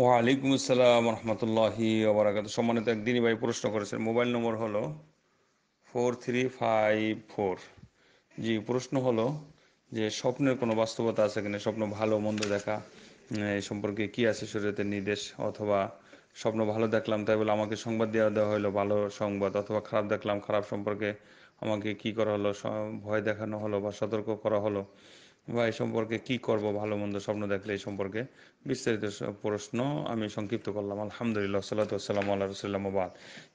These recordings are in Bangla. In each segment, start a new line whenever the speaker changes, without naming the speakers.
ওয়ালাইকুম আসসালাম রহমতুল্লাহি ওবরাকাত সম্মানিত একদিনই ভাই প্রশ্ন করেছেন মোবাইল নম্বর হলো ফোর থ্রি ফাইভ ফোর জি প্রশ্ন হলো যে স্বপ্নের কোনো বাস্তবতা আছে কিনা স্বপ্ন ভালো মন্দ দেখা এই সম্পর্কে কি আছে শরীরের নির্দেশ অথবা স্বপ্ন ভালো দেখলাম তাই বলে আমাকে সংবাদ দেওয়া দেওয়া হলো ভালো সংবাদ অথবা খারাপ দেখলাম খারাপ সম্পর্কে আমাকে কি করা হলো ভয় দেখানো হলো বা সতর্ক করা হলো বা এই সম্পর্কে কি করব ভালো মন্দ স্বপ্ন দেখলে এই সম্পর্কে বিস্তারিত প্রশ্ন আমি সংক্ষিপ্ত করলাম আলহামদুলিল্লাহ সাল্লাম আল্লাহ রসুল্লামাবাদ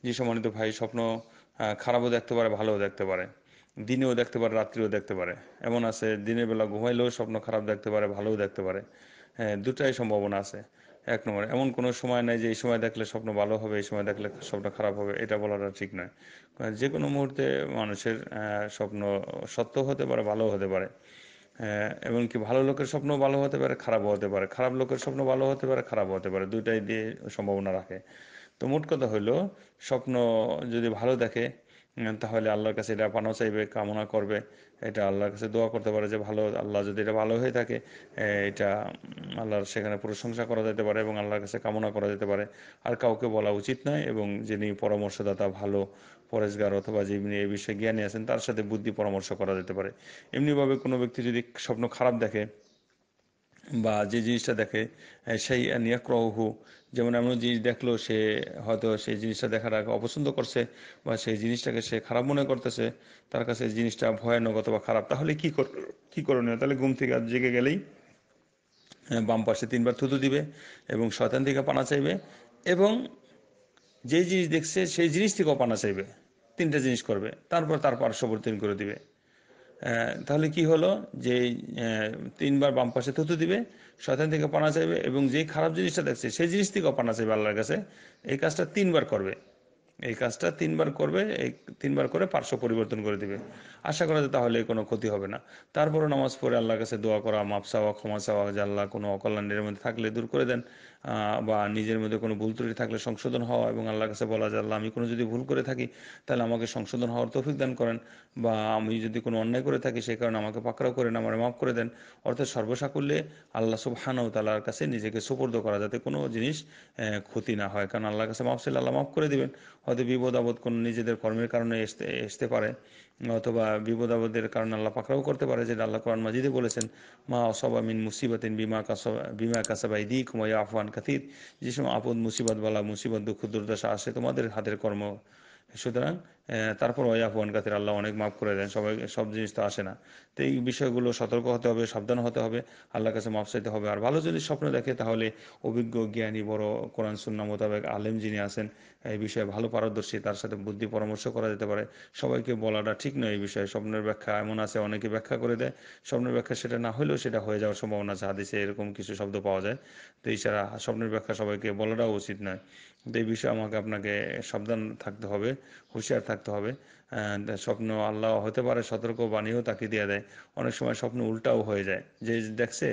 যে সম্মানিত ভাই স্বপ্ন খারাপও দেখতে পারে ভালোও দেখতে পারে দিনেও দেখতে পারে রাত্রিও দেখতে পারে এমন আছে দিনের বেলা ঘুমাইলেও স্বপ্ন খারাপ দেখতে পারে ভালোও দেখতে পারে হ্যাঁ দুটাই সম্ভাবনা আছে এক নম্বর এমন কোনো সময় নাই যে এই সময় দেখলে স্বপ্ন ভালো হবে এই সময় দেখলে স্বপ্ন খারাপ হবে এটা বলাটা ঠিক নয় যে কোনো মুহূর্তে মানুষের স্বপ্ন সত্য হতে পারে ভালো হতে পারে হ্যাঁ এমনকি ভালো লোকের স্বপ্ন ভালো হতে পারে খারাপ হতে পারে খারাপ লোকের স্বপ্ন ভালো হতে পারে খারাপ হতে পারে দুইটাই দিয়ে সম্ভাবনা রাখে তো মোট কথা হইলো স্বপ্ন যদি ভালো দেখে তাহলে আল্লাহর কাছে এটা পানো চাইবে কামনা করবে এটা আল্লাহর কাছে দোয়া করতে পারে যে ভালো আল্লাহ যদি এটা ভালো হয়ে থাকে এটা আল্লাহর সেখানে প্রশংসা করা যেতে পারে এবং আল্লাহর কাছে কামনা করা যেতে পারে আর কাউকে বলা উচিত নয় এবং যিনি পরামর্শদাতা ভালো পরেশগার অথবা যিনি এ বিষয়ে জ্ঞানী আছেন তার সাথে বুদ্ধি পরামর্শ করা যেতে পারে এমনিভাবে কোনো ব্যক্তি যদি স্বপ্ন খারাপ দেখে বা যে জিনিসটা দেখে সেই নিয়াক্রহু যেমন এমন জিনিস দেখলো সে হয়তো সেই জিনিসটা দেখার আগে অপছন্দ করছে বা সেই জিনিসটাকে সে খারাপ মনে করতেছে তার কাছে জিনিসটা ভয়ানক অথবা খারাপ তাহলে কি কি করণীয় তাহলে ঘুম থেকে জেগে গেলেই বাম পাশে তিনবার থুতু দিবে এবং শয়তান থেকে পানা চাইবে এবং যে জিনিস দেখছে সেই জিনিস থেকেও পানা চাইবে তিনটা জিনিস করবে তারপর তার পার্শ্ববর্তী করে দিবে তাহলে কি হলো যে তিনবার বাম পাশে থুতু দিবে শয়তান থেকে পানা চাইবে এবং যে খারাপ জিনিসটা দেখছে সেই জিনিস থেকেও পানা চাইবে আল্লাহর কাছে এই কাজটা তিনবার করবে এই কাজটা তিনবার করবে এই তিনবার করে পার্শ্ব পরিবর্তন করে দিবে আশা করা যায় তাহলে কোনো ক্ষতি হবে না তারপরও নামাজ পড়ে আল্লাহর কাছে দোয়া করা মাপ চাওয়া ক্ষমা চাওয়া যে আল্লাহ কোনো অকল্যাণের মধ্যে থাকলে দূর করে দেন বা নিজের মধ্যে কোনো ভুল ত্রুটি থাকলে সংশোধন হওয়া এবং আল্লাহর কাছে বলা যে আল্লাহ আমি কোনো যদি ভুল করে থাকি তাহলে আমাকে সংশোধন হওয়ার তৌফিক দান করেন বা আমি যদি কোনো অন্যায় করে থাকি সেই কারণে আমাকে পাকড়াও করেন আমার মাফ করে দেন অর্থাৎ সর্বসাকুল্যে আল্লাহ সব হানাও তাল্লাহার কাছে নিজেকে সুপর্দ করা যাতে কোনো জিনিস ক্ষতি না হয় কারণ আল্লাহর কাছে মাফ চাইলে আল্লাহ মাফ করে দিবেন হয়তো বিপদ আপদ কোনো নিজেদের কর্মের কারণে এসতে আসতে পারে অথবা বিপদ আপদের কারণে আল্লাহ পাকড়াও করতে পারে যেটা আল্লাহ কোরআন মাজিদে বলেছেন মা অসবা মিন মুসিবাতিন বিমা কাসা বিমা কাসাবাই দি কুমাই আফওয়ান কাথির যে সময় আপদ মুসিবত বলা মুসিবত দুঃখ দুর্দশা আসে তোমাদের হাতের কর্ম সুতরাং তারপর ওই আফওয়ান কাতির আল্লাহ অনেক মাফ করে দেন সবাই সব জিনিস তো আসে না তো এই বিষয়গুলো সতর্ক হতে হবে সাবধান হতে হবে আল্লাহর কাছে মাফ চাইতে হবে আর ভালো যদি স্বপ্ন দেখে তাহলে অভিজ্ঞ জ্ঞানী বড় কোরআন সুন্না মোতাবেক আলেম যিনি আছেন এই বিষয়ে ভালো পারদর্শী তার সাথে বুদ্ধি পরামর্শ করা যেতে পারে সবাইকে বলাটা ঠিক নয় এই বিষয়ে স্বপ্নের ব্যাখ্যা এমন আছে অনেকে ব্যাখ্যা করে দেয় স্বপ্নের ব্যাখ্যা সেটা না হলেও সেটা হয়ে যাওয়ার সম্ভাবনা আছে হাদিসে এরকম কিছু শব্দ পাওয়া যায় তো এছাড়া স্বপ্নের ব্যাখ্যা সবাইকে বলাটাও উচিত নয় এই বিষয়ে আমাকে আপনাকে সাবধান থাকতে হবে হুঁশিয়ার থাকতে হবে স্বপ্ন আল্লাহ হতে পারে সতর্ক বাণীও তাকে দিয়ে দেয় অনেক সময় স্বপ্ন উল্টাও হয়ে যায় যে দেখছে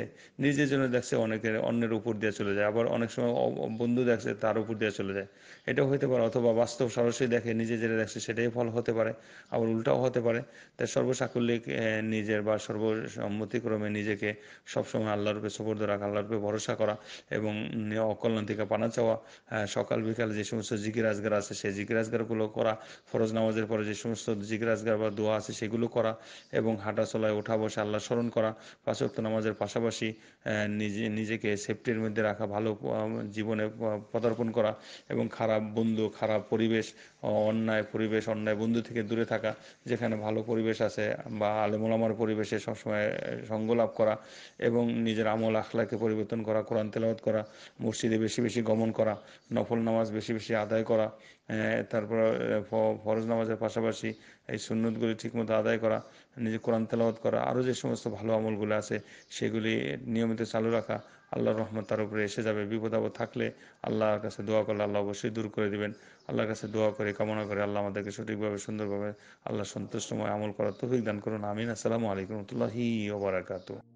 নিজের জন্য দেখছে অনেকের অন্যের উপর দিয়ে চলে যায় আবার অনেক সময় বন্ধু দেখছে তার উপর দিয়ে চলে যায় এটাও হতে পারে অথবা বাস্তব সরাসরি দেখে নিজে যেটা দেখছে সেটাই ফল হতে পারে আবার উল্টাও হতে পারে তাই সর্বসাকুল্যিক নিজের বা সর্বসম্মতিক্রমে নিজেকে সবসময় আল্লাহর রূপে সুপর্দ রাখা আল্লাহর উপরে ভরসা করা এবং অকল্যাণ থেকে পানা চাওয়া সকাল সকাল বিকাল যে সমস্ত জিকির আছে সেই জিকির করা ফরজ নামাজের পরে যে সমস্ত জিকির বা দোয়া আছে সেগুলো করা এবং হাঁটা চলায় ওঠা বসে আল্লাহ স্মরণ করা পাঁচক্ত নামাজের পাশাপাশি নিজে নিজেকে সেফটির মধ্যে রাখা ভালো জীবনে পদার্পণ করা এবং খারাপ বন্ধু খারাপ পরিবেশ অন্যায় পরিবেশ অন্যায় বন্ধু থেকে দূরে থাকা যেখানে ভালো পরিবেশ আছে বা আলমোলামার পরিবেশে সবসময় সঙ্গ লাভ করা এবং নিজের আমল আখলাকে পরিবর্তন করা কোরআন তেলাওয়াত করা মসজিদে বেশি বেশি গমন করা নফল নামাজ বেশি বেশি আদায় করা তারপর ফরজ নামাজের পাশাপাশি এই সুন্নতগুলি ঠিকমতো আদায় করা নিজে কোরআন তেলাওয়াত করা আরও যে সমস্ত ভালো আমলগুলো আছে সেগুলি নিয়মিত চালু রাখা আল্লাহর রহমত তার উপরে এসে যাবে বিপদ আপদ থাকলে আল্লাহর কাছে দোয়া করলে আল্লাহ অবশ্যই দূর করে দিবেন আল্লাহর কাছে দোয়া করে কামনা করে আল্লাহ আমাদেরকে সঠিকভাবে সুন্দরভাবে আল্লাহ সন্তুষ্টময় আমল করার তৌফিক দান করুন আমিন আসসালামু আলাইকুম রহমতুল্লাহি ওবরাকাতু